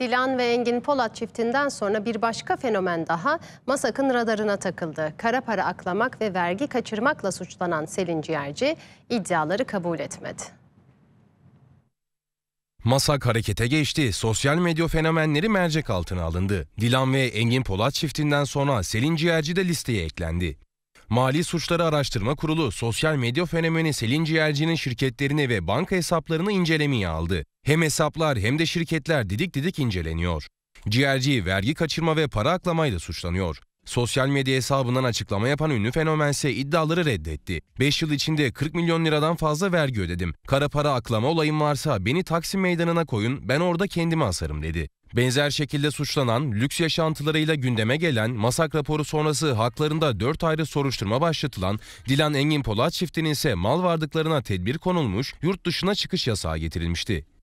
Dilan ve Engin Polat çiftinden sonra bir başka fenomen daha MASAK'ın radarına takıldı. Kara para aklamak ve vergi kaçırmakla suçlanan Selin Ciğerci iddiaları kabul etmedi. Masak harekete geçti. Sosyal medya fenomenleri mercek altına alındı. Dilan ve Engin Polat çiftinden sonra Selin Ciğerci de listeye eklendi. Mali Suçları Araştırma Kurulu sosyal medya fenomeni Selin Ciğerci'nin şirketlerini ve banka hesaplarını incelemeye aldı. Hem hesaplar hem de şirketler didik didik inceleniyor. Ciğerci vergi kaçırma ve para aklamayla suçlanıyor. Sosyal medya hesabından açıklama yapan ünlü fenomense iddiaları reddetti. 5 yıl içinde 40 milyon liradan fazla vergi ödedim. Kara para aklama olayım varsa beni Taksim Meydanı'na koyun ben orada kendimi asarım dedi. Benzer şekilde suçlanan, lüks yaşantılarıyla gündeme gelen, masak raporu sonrası haklarında 4 ayrı soruşturma başlatılan, Dilan Engin Polat çiftinin ise mal varlıklarına tedbir konulmuş, yurt dışına çıkış yasağı getirilmişti.